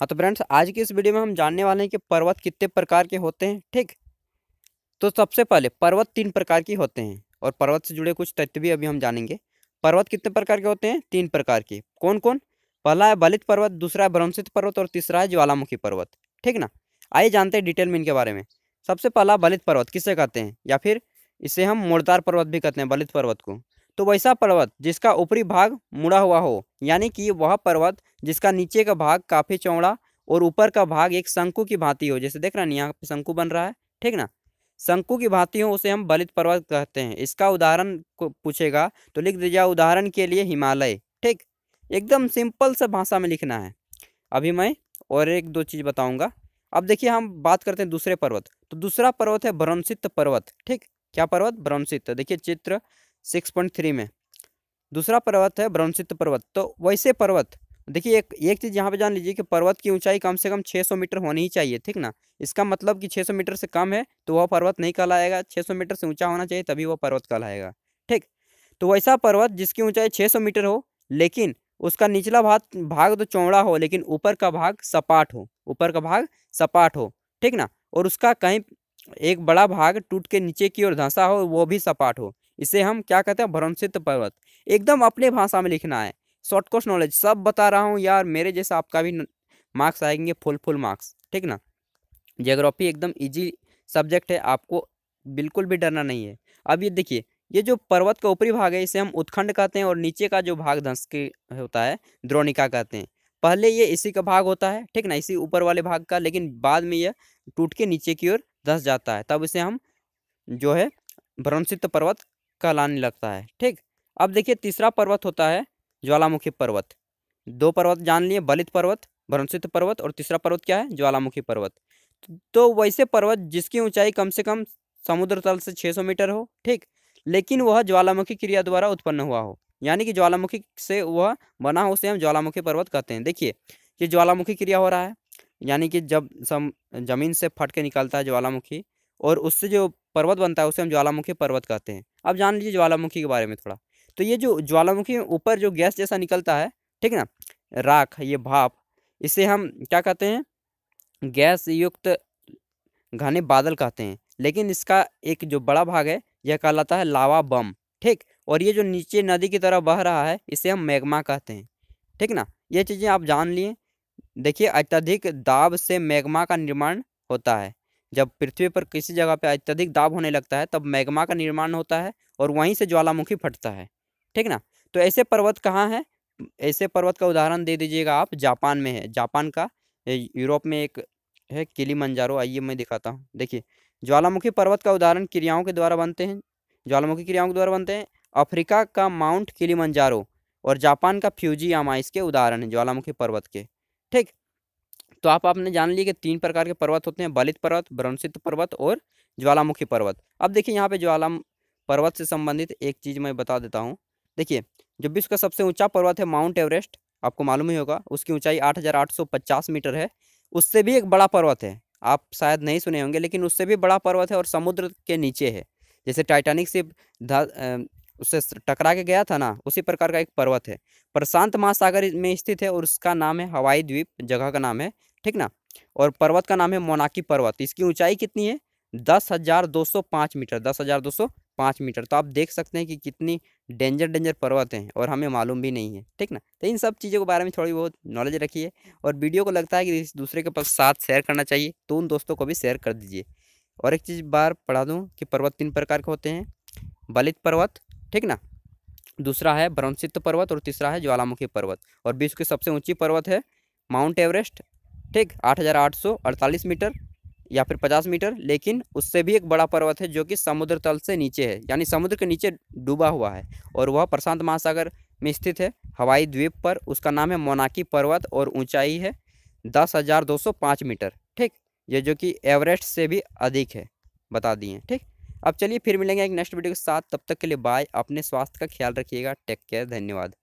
हाँ तो फ्रेंड्स आज की इस वीडियो में हम जानने वाले हैं कि पर्वत कितने प्रकार के होते हैं ठीक तो सबसे पहले पर्वत तीन प्रकार के होते हैं और पर्वत से जुड़े कुछ तथ्य भी अभी हम जानेंगे पर्वत कितने प्रकार के होते हैं तीन प्रकार के कौन कौन पहला है बलित पर्वत दूसरा है ब्रह्मसित पर्वत और तीसरा है ज्वालामुखी पर्वत ठीक ना आइए जानते हैं डिटेल में इनके बारे में सबसे पहला बलित पर्वत किसे कहते हैं या फिर इसे हम मोड़दार पर्वत भी कहते हैं बलित पर्वत को तो वैसा पर्वत जिसका ऊपरी भाग मुड़ा हुआ हो यानी कि वह पर्वत जिसका नीचे का भाग काफ़ी चौड़ा और ऊपर का भाग एक शंकु की भांति हो जैसे देख रहे हैं यहाँ शंकु बन रहा है ठीक ना शंकु की भांति हो उसे हम बलित पर्वत कहते हैं इसका उदाहरण को पूछेगा तो लिख दीजिए उदाहरण के लिए हिमालय ठीक एकदम सिंपल सा भाषा में लिखना है अभी मैं और एक दो चीज़ बताऊंगा अब देखिए हम बात करते हैं दूसरे पर्वत तो दूसरा पर्वत है भ्रमसित पर्वत ठीक क्या पर्वत भ्रमसित देखिए चित्र सिक्स पॉइंट थ्री में दूसरा पर्वत है ब्रह्मसिद्ध पर्वत तो वैसे पर्वत देखिए एक एक चीज़ यहाँ पे जान लीजिए कि पर्वत की ऊंचाई कम से कम 600 मीटर होनी ही चाहिए ठीक ना इसका मतलब कि 600 मीटर से कम है तो वह पर्वत नहीं कहलाएगा 600 मीटर से ऊंचा होना चाहिए तभी वह पर्वत कहलाएगा ठीक तो वैसा पर्वत जिसकी ऊंचाई 600 मीटर हो लेकिन उसका निचला भाग भाग तो चौड़ा हो लेकिन ऊपर का भाग सपाट हो ऊपर का भाग सपाट हो ठीक ना और उसका कहीं एक बड़ा भाग टूट के नीचे की ओर धंसा हो वो भी सपाट हो इसे हम क्या कहते हैं भ्रमसित पर्वत एकदम अपने भाषा में लिखना है शॉर्ट कोर्स नॉलेज सब बता रहा हूँ यार मेरे जैसा आपका भी मार्क्स आएंगे फुल फुल मार्क्स ठीक ना जियोग्राफी एकदम इजी सब्जेक्ट है आपको बिल्कुल भी डरना नहीं है अब ये देखिए ये जो पर्वत का ऊपरी भाग है इसे हम उत्खंड कहते हैं और नीचे का जो भाग धंस के होता है द्रोणिका कहते हैं पहले ये इसी का भाग होता है ठीक ना इसी ऊपर वाले भाग का लेकिन बाद में यह टूट के नीचे की ओर धंस जाता है तब इसे हम जो है भ्रमसित पर्वत कहलाने लगता है ठीक अब देखिए तीसरा पर्वत होता है ज्वालामुखी पर्वत दो पर्वत जान लिए बलित पर्वत भ्रंशित पर्वत और तीसरा पर्वत क्या है ज्वालामुखी पर्वत तो वैसे पर्वत जिसकी ऊंचाई कम से कम समुद्र तल से 600 मीटर हो ठीक लेकिन वह ज्वालामुखी क्रिया द्वारा उत्पन्न हुआ हो यानी कि ज्वालामुखी से वह बना हो उसे हम ज्वालामुखी पर्वत कहते हैं देखिए कि ज्वालामुखी क्रिया हो रहा है यानी कि जब सम जमीन से फट के निकलता है ज्वालामुखी और उससे जो पर्वत बनता है उसे हम ज्वालामुखी पर्वत कहते हैं अब जान लीजिए ज्वालामुखी के बारे में थोड़ा तो ये जो ज्वालामुखी ऊपर जो गैस जैसा निकलता है ठीक ना राख ये भाप इसे हम क्या कहते हैं गैस युक्त घने बादल कहते हैं लेकिन इसका एक जो बड़ा भाग है यह कहलाता है लावा बम ठीक और ये जो नीचे नदी की तरह बह रहा है इसे हम मैग्मा कहते हैं ठीक ना ये चीज़ें आप जान लिए देखिए अत्यधिक दाब से मैग्मा का निर्माण होता है जब पृथ्वी पर किसी जगह पर अत्यधिक दाब होने लगता है तब मैग्मा का निर्माण होता है और वहीं से ज्वालामुखी फटता है ठीक ना तो ऐसे पर्वत कहाँ हैं ऐसे पर्वत का उदाहरण दे दीजिएगा आप जापान में है जापान का यूरोप में एक है किली मंजारो आइए मैं दिखाता हूँ देखिए ज्वालामुखी पर्वत का उदाहरण क्रियाओं के द्वारा बनते हैं ज्वालामुखी क्रियाओं के द्वारा बनते हैं अफ्रीका का माउंट किली मंजारो और जापान का फ्यूजी इसके उदाहरण है ज्वालामुखी पर्वत के ठीक तो आप आपने जान लिया कि तीन प्रकार के पर्वत होते हैं बलित पर्वत भ्रंशित पर्वत और ज्वालामुखी पर्वत अब देखिए यहाँ पे ज्वाला पर्वत से संबंधित एक चीज़ मैं बता देता हूँ देखिए जो विश्व का सबसे ऊंचा पर्वत है माउंट एवरेस्ट आपको मालूम ही होगा उसकी ऊंचाई 8,850 मीटर है उससे भी एक बड़ा पर्वत है आप शायद नहीं सुने होंगे लेकिन उससे भी बड़ा पर्वत है और समुद्र के नीचे है जैसे टाइटानिक से उससे टकरा के गया था ना उसी प्रकार का एक पर्वत है प्रशांत महासागर में स्थित है और उसका नाम है हवाई द्वीप जगह का नाम है ठीक ना और पर्वत का नाम है मोनाकी पर्वत इसकी ऊंचाई कितनी है दस हज़ार दो सौ पाँच मीटर दस हज़ार दो सौ पाँच मीटर तो आप देख सकते हैं कि कितनी डेंजर डेंजर पर्वत हैं और हमें मालूम भी नहीं है ठीक ना तो इन सब चीज़ों के बारे में थोड़ी बहुत नॉलेज रखिए और वीडियो को लगता है कि इस दूसरे के पास साथ शेयर करना चाहिए तो उन दोस्तों को भी शेयर कर दीजिए और एक चीज़ बार पढ़ा दूँ कि पर्वत तीन प्रकार के होते हैं बलित पर्वत ठीक ना दूसरा है ब्रह्मसिद्ध पर्वत और तीसरा है ज्वालामुखी पर्वत और विश्व की सबसे ऊंची पर्वत है माउंट एवरेस्ट ठीक 8,848 मीटर या फिर 50 मीटर लेकिन उससे भी एक बड़ा पर्वत है जो कि समुद्र तल से नीचे है यानी समुद्र के नीचे डूबा हुआ है और वह प्रशांत महासागर में स्थित है हवाई द्वीप पर उसका नाम है मोनाकी पर्वत और ऊंचाई है दस हज़ार दो सौ पाँच मीटर ठीक ये जो कि एवरेस्ट से भी अधिक है बता दिए ठीक अब चलिए फिर मिलेंगे एक नेक्स्ट वीडियो के साथ तब तक के लिए बाय अपने स्वास्थ्य का ख्याल रखिएगा टेक केयर धन्यवाद